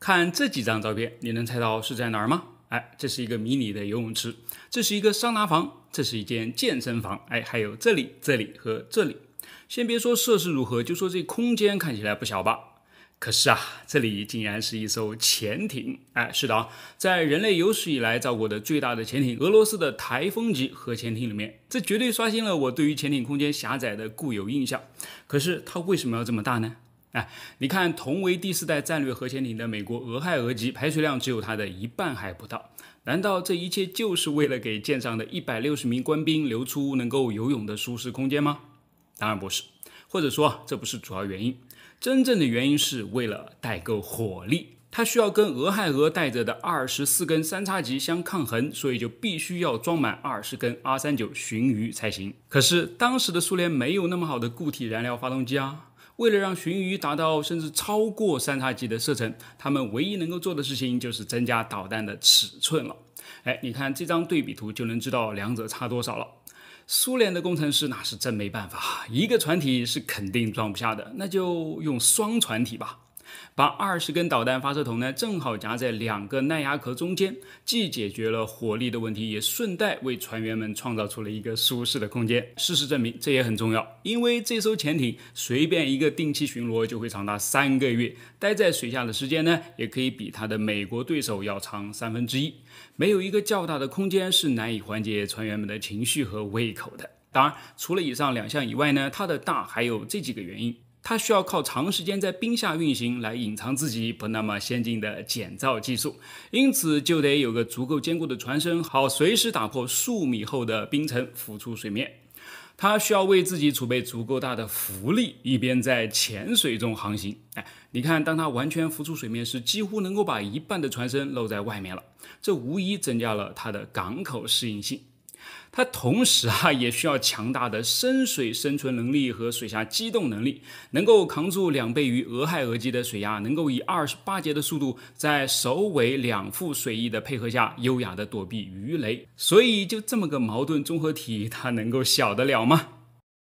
看这几张照片，你能猜到是在哪儿吗？哎，这是一个迷你的游泳池，这是一个桑拿房，这是一间健身房。哎，还有这里、这里和这里。先别说设施如何，就说这空间看起来不小吧。可是啊，这里竟然是一艘潜艇！哎，是的，啊，在人类有史以来造过的最大的潜艇——俄罗斯的台风级核潜艇里面，这绝对刷新了我对于潜艇空间狭窄的固有印象。可是它为什么要这么大呢？哎，你看，同为第四代战略核潜艇的美国俄亥俄级，排水量只有它的一半还不到。难道这一切就是为了给舰上的一百六十名官兵留出能够游泳的舒适空间吗？当然不是，或者说这不是主要原因。真正的原因是为了带够火力，它需要跟俄亥俄带着的二十四根三叉戟相抗衡，所以就必须要装满二十根阿三九鲟鱼才行。可是当时的苏联没有那么好的固体燃料发动机啊。为了让鲟鱼达到甚至超过三叉戟的射程，他们唯一能够做的事情就是增加导弹的尺寸了。哎，你看这张对比图就能知道两者差多少了。苏联的工程师那是真没办法，一个船体是肯定装不下的，那就用双船体吧。把二十根导弹发射筒呢，正好夹在两个耐压壳中间，既解决了火力的问题，也顺带为船员们创造出了一个舒适的空间。事实证明，这也很重要，因为这艘潜艇随便一个定期巡逻就会长达三个月，待在水下的时间呢，也可以比它的美国对手要长三分之一。没有一个较大的空间是难以缓解船员们的情绪和胃口的。当然，除了以上两项以外呢，它的大还有这几个原因。它需要靠长时间在冰下运行来隐藏自己不那么先进的减噪技术，因此就得有个足够坚固的船身，好随时打破数米厚的冰层浮出水面。它需要为自己储备足够大的浮力，一边在浅水中航行。哎，你看，当它完全浮出水面时，几乎能够把一半的船身露在外面了。这无疑增加了它的港口适应性。它同时啊，也需要强大的深水生存能力和水下机动能力，能够扛住两倍于俄亥俄级的水压，能够以二十八节的速度，在首尾两副水翼的配合下，优雅的躲避鱼雷。所以，就这么个矛盾综合体，它能够小得了吗？